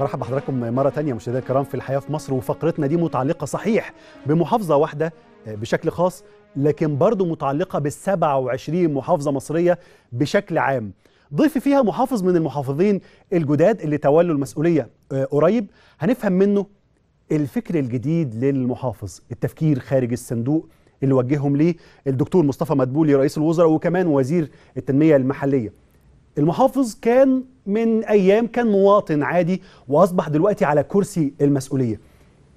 مرحبا بحضراتكم مرة تانية مشاهدينا الكرام في الحياة في مصر وفقرتنا دي متعلقة صحيح بمحافظة واحدة آه، بشكل خاص لكن برضه متعلقة بال 27 محافظة مصرية بشكل عام. ضيف فيها محافظ من المحافظين الجداد اللي تولوا المسؤولية آه، قريب هنفهم منه الفكر الجديد للمحافظ، التفكير خارج الصندوق اللي وجههم ليه الدكتور مصطفى مدبولي رئيس الوزراء وكمان وزير التنمية المحلية. المحافظ كان من ايام كان مواطن عادي واصبح دلوقتي على كرسي المسؤوليه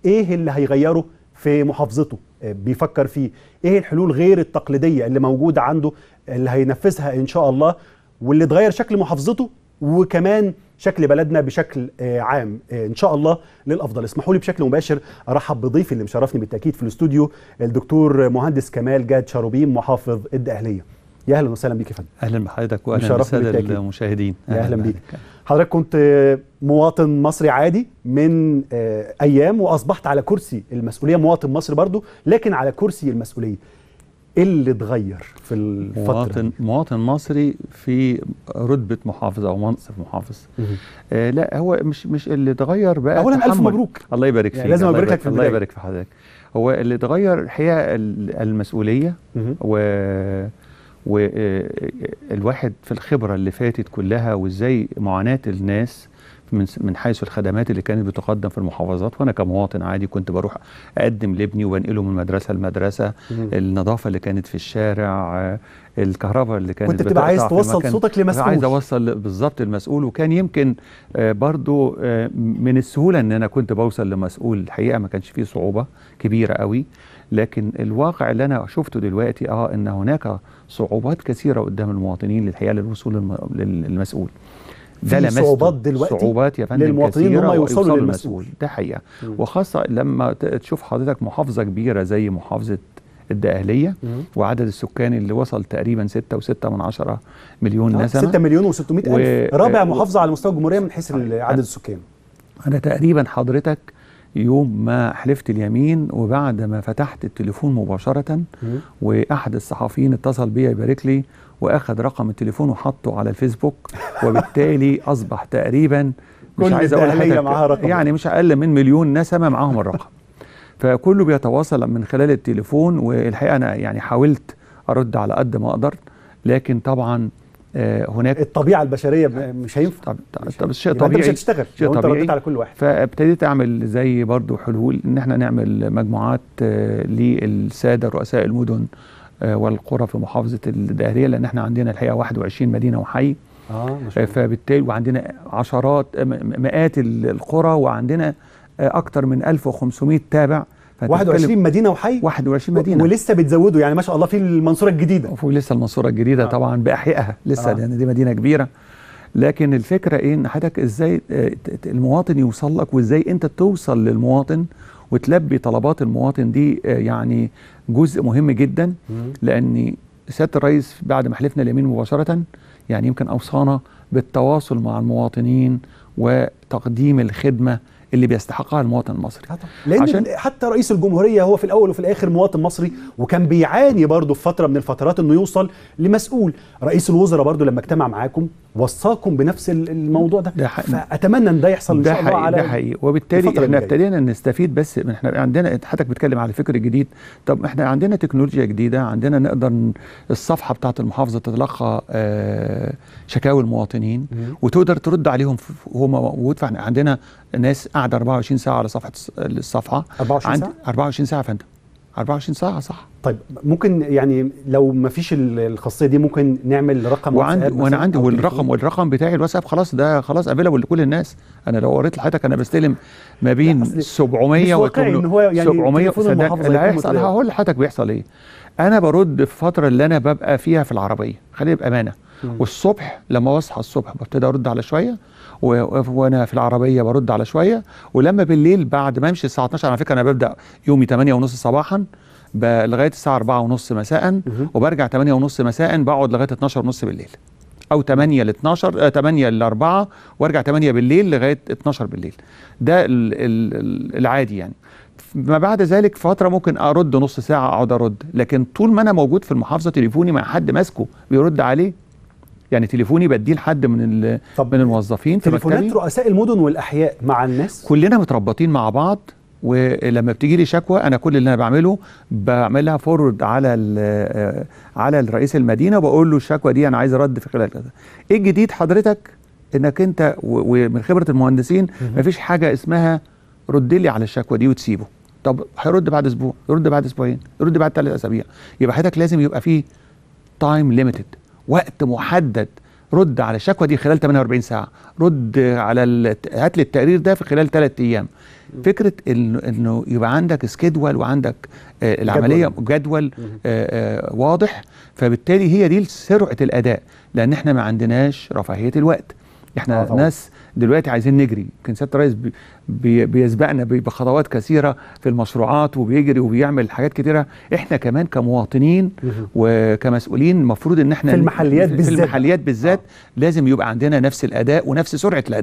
ايه اللي هيغيره في محافظته آه، بيفكر فيه ايه الحلول غير التقليديه اللي موجوده عنده اللي هينفذها ان شاء الله واللي تغير شكل محافظته وكمان شكل بلدنا بشكل آه، عام آه، ان شاء الله للافضل اسمحوا لي بشكل مباشر ارحب بضيفي اللي مشرفني بالتاكيد في الاستوديو الدكتور مهندس كمال جاد شاروبيم محافظ الدقهليه يا اهلا وسهلا بيك يا فندم اهلا بحضرتك واهلا بالساده المشاهدين يا اهلا, أهلاً بيك حضرتك كنت آه، مواطن مصري عادي من آه، ايام واصبحت على كرسي المسؤوليه مواطن مصري برضو لكن على كرسي المسؤوليه ايه اللي اتغير في الفتره مواطن مواطن مصري في رتبه محافظ او منصب محافظ آه لا هو مش مش اللي اتغير بقى اولا الف مبروك الله يبارك يعني فيك يعني لازم ابارك لك في الله يبارك في حضرتك هو اللي اتغير الحقيقه المسؤوليه و والواحد في الخبرة اللي فاتت كلها وإزاي معاناة الناس من من حيث الخدمات اللي كانت بتقدم في المحافظات وانا كمواطن عادي كنت بروح اقدم لابني وبنقله من مدرسه لمدرسه النظافه اللي كانت في الشارع الكهرباء اللي كانت كنت بتبقى عايز توصل صوتك لمسؤول عايز اوصل بالظبط المسؤول وكان يمكن آه، برضو آه، من السهوله ان انا كنت بوصل لمسؤول الحقيقه ما كانش فيه صعوبه كبيره قوي لكن الواقع اللي انا شفته دلوقتي اه ان هناك صعوبات كثيره قدام المواطنين للحقيقه للوصول للمسؤول ده لمسته صعوبات دلوقتي صعوبات يا فندم للمواطنين هم يوصلوا للمسؤول ده حقيقه مم. وخاصه لما تشوف حضرتك محافظه كبيره زي محافظه الدقهليه وعدد السكان اللي وصل تقريبا 6.6 من 10 مليون آه، نسمه 6 مليون و600 الف رابع محافظه على مستوى الجمهوريه من حيث عدد السكان انا تقريبا حضرتك يوم ما حلفت اليمين وبعد ما فتحت التليفون مباشرة وأحد الصحفيين اتصل بي يبارك لي وأخذ رقم التليفون وحطه على الفيسبوك وبالتالي أصبح تقريبا مش عايز أقول حاجة يعني مش أقل من مليون نسمة معاهم الرقم فكله بيتواصل من خلال التليفون والحقيقة أنا يعني حاولت أرد على قد ما أقدر لكن طبعا آه، هناك الطبيعه البشريه آه، مش هينفع طب طب, مش طب شيء طبيعي انت مش هتشتغل شيء طبيعي انت رديت على كل واحد فابتديت اعمل زي برضو حلول ان احنا نعمل مجموعات آه، للساده رؤساء المدن والقرى في محافظه الدهريه لان احنا عندنا الحقيقه 21 مدينه وحي آه فبالتالي وعندنا عشرات مئات القرى وعندنا اكثر من 1500 تابع 21 مدينه وحي 21 مدينه ولسه بتزودوا يعني ما شاء الله في المنصوره الجديده ولسه المنصوره الجديده آه. طبعا باحيائها لسه آه. لان يعني دي مدينه كبيره لكن الفكره ايه ان حضرتك ازاي آه، المواطن يوصل لك وازاي انت توصل للمواطن وتلبي طلبات المواطن دي آه، يعني جزء مهم جدا لان سياده الرئيس بعد ما حلفنا اليمين مباشره يعني يمكن اوصانا بالتواصل مع المواطنين وتقديم الخدمه اللي بيستحقها المواطن المصري لان عشان حتى رئيس الجمهوريه هو في الاول وفي الاخر مواطن مصري وكان بيعاني برضه في فتره من الفترات انه يوصل لمسؤول رئيس الوزراء برضه لما اجتمع معاكم وصاكم بنفس الموضوع ده, ده حقيقي. فاتمنى ان ده يحصل ان شاء الله على ده حقيقي وبالتالي احنا ابتدينا نستفيد بس احنا عندنا حضرتك بتتكلم على فكر جديد طب احنا عندنا تكنولوجيا جديده عندنا نقدر الصفحه بتاعه المحافظه تتلقى آه شكاوي المواطنين وتقدر ترد عليهم وهو موجود عندنا ناس قاعده 24 ساعه على صفحه الصفحه 24 ساعه 24 ساعه فندم 24 ساعه صح طيب ممكن يعني لو ما فيش الخاصيه دي ممكن نعمل رقم وعندي وانا عندي والرقم والرقم بتاعي الواتساب خلاص ده خلاص افيلابل لكل الناس انا لو قريت لحضرتك انا بستلم ما بين 700 و 700 اللي هيحصل هقول لحضرتك بيحصل ايه انا برد في الفتره اللي انا ببقى فيها في العربيه خلينا بامانه والصبح لما بصحى الصبح ببتدي ارد على شويه وانا في العربيه برد على شويه ولما بالليل بعد ما امشي الساعه 12 على فكره انا ببدا يومي 8 ونص صباحا لغايه الساعه 4 ونص مساء وبرجع 8 ونص مساء بقعد لغايه 12 ونص بالليل او 8 ل 12 8 آه، ل 4 وارجع 8 بالليل لغايه 12 بالليل ده العادي يعني ما بعد ذلك فتره ممكن ارد نص ساعه اقعد ارد لكن طول ما انا موجود في المحافظه تليفوني مع حد ماسكه بيرد عليه يعني تليفوني بديه لحد من طب من الموظفين تليفونات رؤساء المدن والاحياء مع الناس كلنا متربطين مع بعض ولما بتيجي لي شكوى انا كل اللي انا بعمله بعملها فورورد على آه، على رئيس المدينه وبقول له الشكوى دي انا عايز رد في خلال كذا ايه الجديد حضرتك انك انت ومن خبره المهندسين مفيش حاجه اسمها رد لي على الشكوى دي وتسيبه طب هيرد بعد اسبوع يرد بعد اسبوعين يرد بعد ثلاث اسابيع يبقى حضرتك لازم يبقى فيه تايم ليميتد وقت محدد رد على الشكوى دي خلال 48 ساعه رد على هات لي التقرير ده في خلال 3 ايام فكره انه يبقى عندك سكيدول وعندك آه العمليه جدول, جدول آه آه واضح فبالتالي هي دي سرعه الاداء لان احنا ما عندناش رفاهيه الوقت احنا آه ناس دلوقتي عايزين نجري يمكن سياده الرئيس بي بيسبقنا بخطوات كثيره في المشروعات وبيجري وبيعمل حاجات كثيرة احنا كمان كمواطنين وكمسؤولين المفروض ان احنا في المحليات بالذات في المحليات بالذات آه. لازم يبقى عندنا نفس الاداء ونفس سرعه الاداء